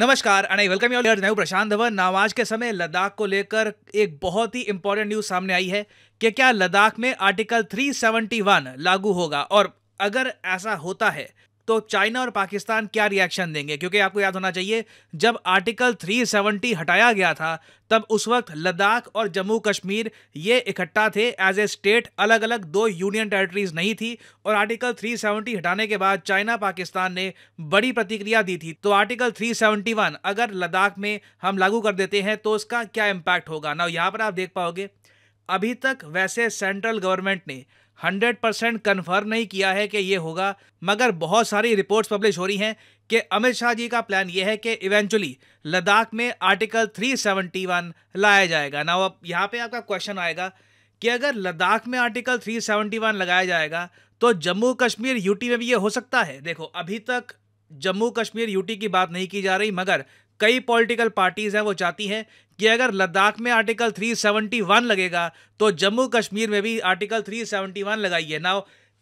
नमस्कार I welcome all मैं प्रशांत धवन नवाज के समय लद्दाख को लेकर एक बहुत ही इंपॉर्टेंट न्यूज सामने आई है कि क्या लद्दाख में आर्टिकल 371 लागू होगा और अगर ऐसा होता है तो चाइना और पाकिस्तान क्या रिएक्शन देंगे क्योंकि आपको याद होना चाहिए जब आर्टिकल 370 हटाया गया था तब उस वक्त लद्दाख और जम्मू कश्मीर ये इकट्ठा थे एज ए स्टेट अलग अलग दो यूनियन टेरिटरीज नहीं थी और आर्टिकल 370 हटाने के बाद चाइना पाकिस्तान ने बड़ी प्रतिक्रिया दी थी तो आर्टिकल 371 अगर लद्दाख में हम लागू कर देते हैं तो उसका क्या इम्पैक्ट होगा ना यहाँ पर आप देख पाओगे अभी तक वैसे सेंट्रल गवर्नमेंट ने 100 परसेंट कन्फर्म नहीं किया है कि ये होगा मगर बहुत सारी रिपोर्ट्स पब्लिश हो रही हैं कि अमित शाह जी का प्लान ये है कि इवेंचुअली लद्दाख में आर्टिकल 371 लाया जाएगा ना अब यहाँ पे आपका क्वेश्चन आएगा कि अगर लद्दाख में आर्टिकल 371 लगाया जाएगा तो जम्मू कश्मीर यूटी में भी ये हो सकता है देखो अभी तक जम्मू कश्मीर यूटी की बात नहीं की जा रही मगर कई पॉलिटिकल पार्टीज़ हैं वो चाहती हैं कि अगर लद्दाख में आर्टिकल 371 लगेगा तो जम्मू कश्मीर में भी आर्टिकल 371 लगाइए नाउ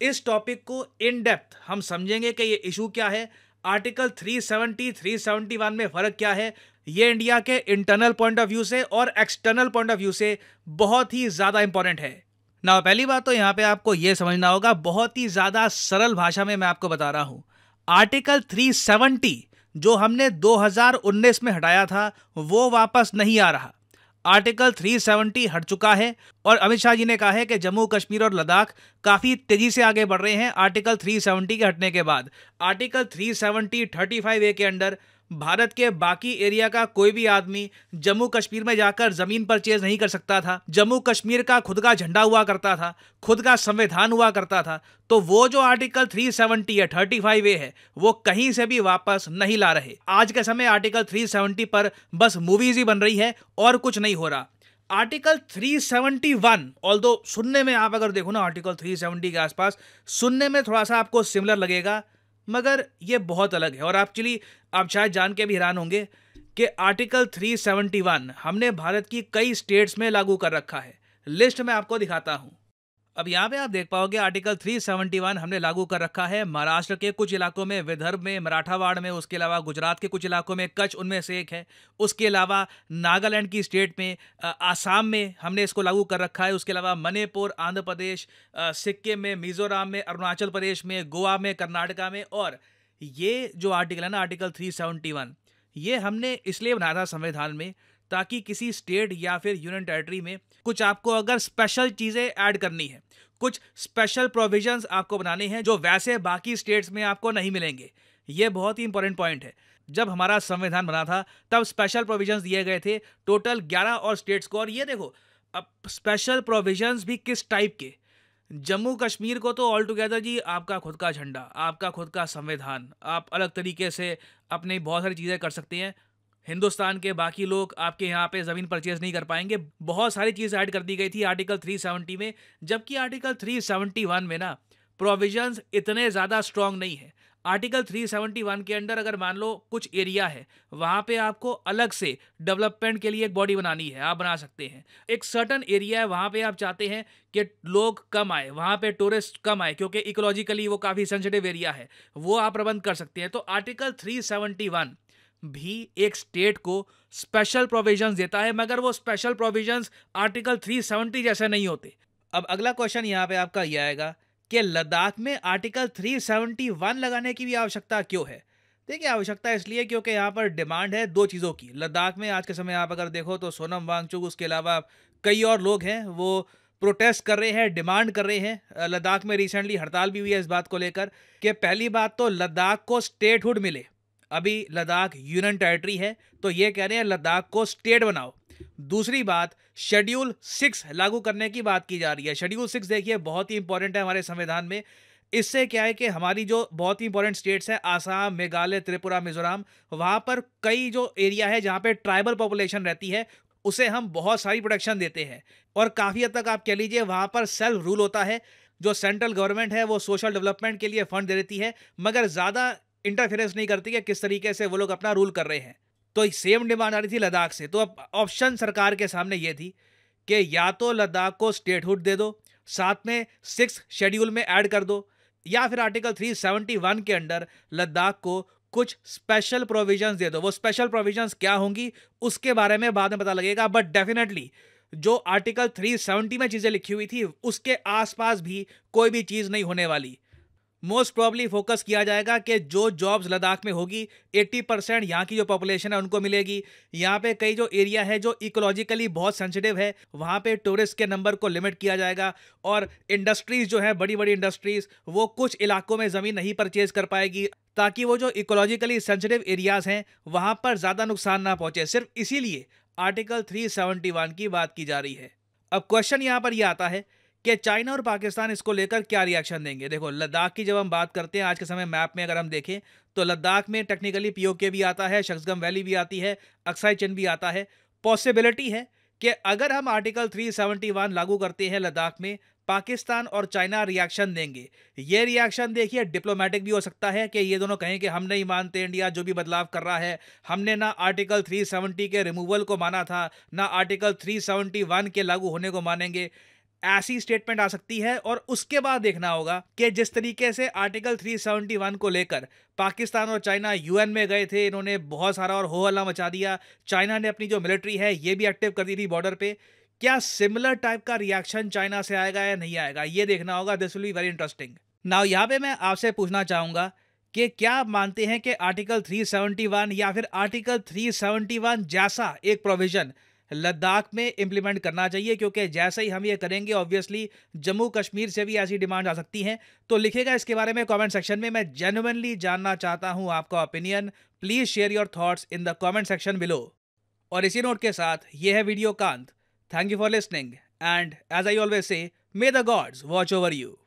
इस टॉपिक को इन डेप्थ हम समझेंगे कि ये इशू क्या है आर्टिकल 370 371 में फ़र्क क्या है ये इंडिया के इंटरनल पॉइंट ऑफ व्यू से और एक्सटर्नल पॉइंट ऑफ व्यू से बहुत ही ज़्यादा इंपॉर्टेंट है ना पहली बात तो यहाँ पे आपको ये समझना होगा बहुत ही ज़्यादा सरल भाषा में मैं आपको बता रहा हूँ आर्टिकल 370 जो हमने 2019 में हटाया था वो वापस नहीं आ रहा आर्टिकल 370 हट चुका है और अमित शाह जी ने कहा है कि जम्मू कश्मीर और लद्दाख काफ़ी तेज़ी से आगे बढ़ रहे हैं आर्टिकल 370 के हटने के बाद आर्टिकल 370 35 ए के अंडर भारत के बाकी एरिया का कोई भी आदमी जम्मू कश्मीर में जाकर जमीन परचेज नहीं कर सकता था जम्मू कश्मीर का खुद का झंडा हुआ करता था खुद का संविधान हुआ करता था तो वो जो आर्टिकल 370 है फाइव ए है वो कहीं से भी वापस नहीं ला रहे आज के समय आर्टिकल 370 पर बस मूवीज ही बन रही है और कुछ नहीं हो रहा आर्टिकल 371 ऑल्दो सुनने में आप अगर देखो ना आर्टिकल 370 के आसपास सुनने में थोड़ा सा आपको सिमिलर लगेगा मगर ये बहुत अलग है और एक्चुअली आप शायद जान के भी हैरान होंगे कि आर्टिकल 371 हमने भारत की कई स्टेट्स में लागू कर रखा है लिस्ट में आपको दिखाता हूँ अब यहाँ पे आप देख पाओगे आर्टिकल 371 हमने लागू कर रखा है महाराष्ट्र के कुछ इलाकों में विदर्भ में मराठावाड़ में उसके अलावा गुजरात के कुछ इलाकों में कच्छ उनमें से एक है उसके अलावा नागालैंड की स्टेट में आसाम में हमने इसको लागू कर रखा है उसके अलावा मणिपुर आंध्र प्रदेश सिक्किम में मिजोराम में अरुणाचल प्रदेश में गोवा में कर्नाटका में और ये जो आर्टिकल है ना आर्टिकल थ्री ये हमने इसलिए बनाया था संविधान में ताकि किसी स्टेट या फिर यूनियन टेरेटरी में कुछ आपको अगर स्पेशल चीज़ें ऐड करनी है कुछ स्पेशल प्रोविजंस आपको बनाने हैं जो वैसे बाकी स्टेट्स में आपको नहीं मिलेंगे ये बहुत ही इंपॉर्टेंट पॉइंट है जब हमारा संविधान बना था तब स्पेशल प्रोविजंस दिए गए थे टोटल 11 और स्टेट्स को और ये देखो अब स्पेशल प्रोविजंस भी किस टाइप के जम्मू कश्मीर को तो ऑल टुगेदर जी आपका खुद का झंडा आपका खुद का संविधान आप अलग तरीके से अपनी बहुत सारी चीज़ें कर सकते हैं हिंदुस्तान के बाकी लोग आपके यहाँ पे ज़मीन परचेज नहीं कर पाएंगे बहुत सारी चीज़ ऐड कर दी गई थी आर्टिकल 370 में जबकि आर्टिकल 371 में ना प्रोविजंस इतने ज़्यादा स्ट्रांग नहीं है आर्टिकल 371 के अंडर अगर मान लो कुछ एरिया है वहाँ पे आपको अलग से डेवलपमेंट के लिए एक बॉडी बनानी है आप बना सकते हैं एक सर्टन एरिया है वहाँ पे आप चाहते हैं कि लोग कम आए वहाँ पे टूरिस्ट कम आए क्योंकि इकोलॉजिकली वो काफ़ी सेंसिटिव एरिया है वो आप प्रबंध कर सकते हैं तो आर्टिकल 371 भी एक स्टेट को स्पेशल प्रोविजन देता है मगर वो स्पेशल प्रोविजन आर्टिकल 370 जैसे नहीं होते अब अगला क्वेश्चन यहाँ पे आपका यह आएगा कि लद्दाख में आर्टिकल 371 लगाने की भी आवश्यकता क्यों है देखिए आवश्यकता इसलिए क्योंकि यहाँ पर डिमांड है दो चीज़ों की लद्दाख में आज के समय आप अगर देखो तो सोनम वांगचुक उसके अलावा कई और लोग हैं वो प्रोटेस्ट कर रहे हैं डिमांड कर रहे हैं लद्दाख में रिसेंटली हड़ताल भी हुई है इस बात को लेकर कि पहली बात तो लद्दाख को स्टेटहुड मिले अभी लद्दाख यूनियन टेरिटरी है तो ये कह रहे हैं लद्दाख को स्टेट बनाओ दूसरी बात शेड्यूल सिक्स लागू करने की बात की जा रही है शेड्यूल सिक्स देखिए बहुत ही इंपॉर्टेंट है हमारे संविधान में इससे क्या है कि हमारी जो बहुत ही इंपॉर्टेंट स्टेट्स हैं आसाम मेघालय त्रिपुरा मिजोरम वहाँ पर कई जो एरिया है जहाँ पर ट्राइबल पॉपुलेशन रहती है उसे हम बहुत सारी प्रोटेक्शन देते हैं और काफ़ी हद तक आप कह लीजिए वहाँ पर सेल्फ रूल होता है जो सेंट्रल गवर्नमेंट है वो सोशल डेवलपमेंट के लिए फंड दे देती है मगर ज़्यादा इंटरफेरेंस नहीं करती कि किस तरीके से वो लोग अपना रूल कर रहे हैं तो सेम डिमांड आ रही थी लद्दाख से तो अब ऑप्शन सरकार के सामने ये थी कि या तो लद्दाख को स्टेटहुड दे दो साथ में सिक्स शेड्यूल में ऐड कर दो या फिर आर्टिकल 371 के अंडर लद्दाख को कुछ स्पेशल प्रोविजंस दे दो वो स्पेशल प्रोविजंस क्या होंगी उसके बारे में बाद में पता लगेगा बट डेफिनेटली जो आर्टिकल 370 में चीज़ें लिखी हुई थी उसके आसपास भी कोई भी चीज़ नहीं होने वाली मोस्ट प्रॉब्ली फोकस किया जाएगा कि जो जॉब्स लद्दाख में होगी 80 परसेंट यहाँ की जो पॉपुलेशन है उनको मिलेगी यहाँ पे कई जो एरिया है जो इकोलॉजिकली बहुत सेंसिटिव है वहाँ पे टूरिस्ट के नंबर को लिमिट किया जाएगा और इंडस्ट्रीज़ जो है बड़ी बड़ी इंडस्ट्रीज़ वो कुछ इलाकों में ज़मीन नहीं परचेज कर पाएगी ताकि वो जो इकोलॉजिकली सेंसिटिव एरियाज़ हैं वहाँ पर ज़्यादा नुकसान ना पहुँचे सिर्फ इसीलिए आर्टिकल 371 की बात की जा रही है अब क्वेश्चन यहाँ पर यह आता है कि चाइना और पाकिस्तान इसको लेकर क्या रिएक्शन देंगे देखो लद्दाख की जब हम बात करते हैं आज के समय मैप में अगर हम देखें तो लद्दाख में टेक्निकली पीओके भी आता है शख्सगम वैली भी आती है अक्साई चिन भी आता है पॉसिबिलिटी है कि अगर हम आर्टिकल 371 लागू करते हैं लद्दाख में पाकिस्तान और चाइना रिएक्शन देंगे ये रिएक्शन देखिए डिप्लोमेटिक भी हो सकता है कि ये दोनों कहें कि हम नहीं मानते इंडिया जो भी बदलाव कर रहा है हमने ना आर्टिकल 370 के रिमूवल को माना था ना आर्टिकल 371 के लागू होने को मानेंगे ऐसी स्टेटमेंट आ सकती है और उसके बाद देखना होगा कि जिस तरीके से आर्टिकल 371 को लेकर पाकिस्तान और चाइना यूएन में गए थे इन्होंने बहुत सारा और हो हल्ला मचा दिया चाइना ने अपनी जो मिलिट्री है ये भी एक्टिव कर दी थी बॉर्डर पे क्या सिमिलर टाइप का रिएक्शन चाइना से आएगा या नहीं आएगा ये देखना होगा this will be very interesting now यहाँ पे मैं आपसे पूछना चाहूंगा कि क्या आप मानते हैं कि आर्टिकल 371 या फिर आर्टिकल 371 जैसा एक प्रोविजन लद्दाख में इम्प्लीमेंट करना चाहिए क्योंकि जैसे ही हम ये करेंगे ऑब्वियसली जम्मू कश्मीर से भी ऐसी डिमांड आ सकती है तो लिखेगा इसके बारे में कमेंट सेक्शन में मैं जेनुअनली जानना चाहता हूं आपका opinion please share your thoughts in the comment section below और इसी नोट के साथ ये है वीडियो कांत thank you for listening and as I always say may the gods watch over you